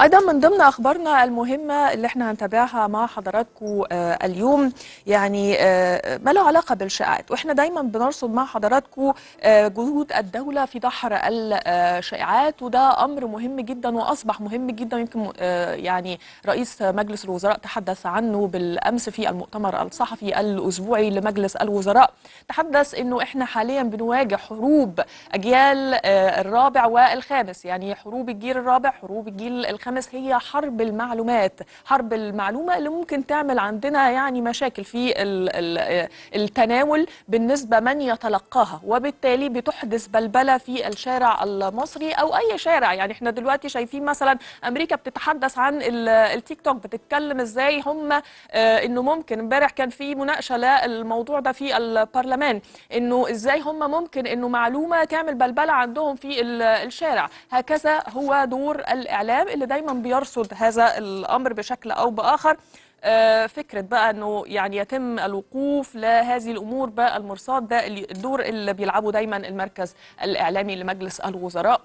ايضا من ضمن اخبارنا المهمه اللي احنا هنتابعها مع حضراتكم آه، اليوم يعني آه، ما له علاقه بالشائعات واحنا دايما بنرصد مع حضراتكم آه، جهود الدوله في دحر الشائعات وده امر مهم جدا واصبح مهم جدا يمكن يعني رئيس مجلس الوزراء تحدث عنه بالامس في المؤتمر الصحفي الاسبوعي لمجلس الوزراء تحدث انه احنا حاليا بنواجه حروب اجيال الرابع والخامس يعني حروب الجيل الرابع حروب الجيل الخامس الخامس هي حرب المعلومات حرب المعلومة اللي ممكن تعمل عندنا يعني مشاكل في التناول بالنسبة من يتلقاها وبالتالي بتحدث بلبلة في الشارع المصري أو أي شارع يعني احنا دلوقتي شايفين مثلا أمريكا بتتحدث عن التيك توك بتتكلم ازاي هم آه، انه ممكن امبارح كان في مناقشة للموضوع ده في البرلمان انه ازاي هم ممكن انه معلومة تعمل بلبلة عندهم في الشارع هكذا هو دور الإعلام اللي دايما دايما بيرصد هذا الامر بشكل او باخر آه، فكره بقى انه يعني يتم الوقوف لهذه الامور بالمرصاد ده الدور اللي بيلعبه دايما المركز الاعلامي لمجلس الوزراء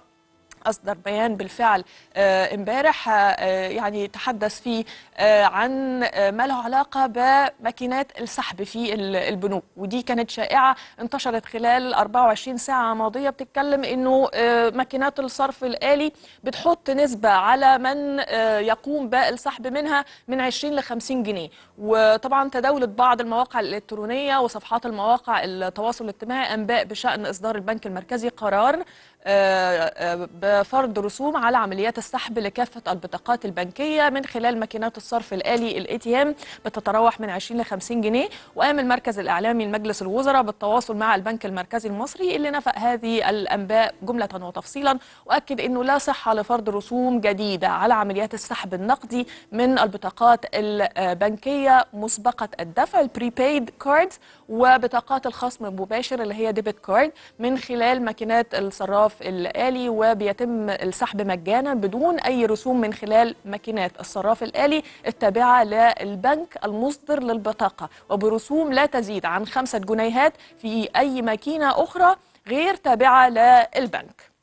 أصدر بيان بالفعل آه، امبارح آه، يعني تحدث فيه آه، عن ما له علاقة بماكينات السحب في البنوك ودي كانت شائعة انتشرت خلال 24 ساعة ماضية بتتكلم أنه ماكينات الصرف الآلي بتحط نسبة على من يقوم بالسحب منها من 20 ل 50 جنيه وطبعا تداولت بعض المواقع الإلكترونية وصفحات المواقع التواصل الاجتماعي أنباء بشأن إصدار البنك المركزي قرار آآ فرض رسوم على عمليات السحب لكافة البطاقات البنكية من خلال ماكينات الصرف الآلي الاي تي ام بتتراوح من 20 ل 50 جنيه وقام المركز الإعلامي لمجلس الوزراء بالتواصل مع البنك المركزي المصري اللي نفق هذه الأنباء جملة وتفصيلا وأكد أنه لا صحة لفرض رسوم جديدة على عمليات السحب النقدي من البطاقات البنكية مسبقة الدفع البريبايد كارد وبطاقات الخصم المباشر اللي هي ديبت كارد من خلال ماكينات الصراف الآلي وبيتم يتم السحب مجانا بدون أي رسوم من خلال ماكينات الصراف الآلي التابعة للبنك المصدر للبطاقة وبرسوم لا تزيد عن خمسة جنيهات في أي ماكينة أخرى غير تابعة للبنك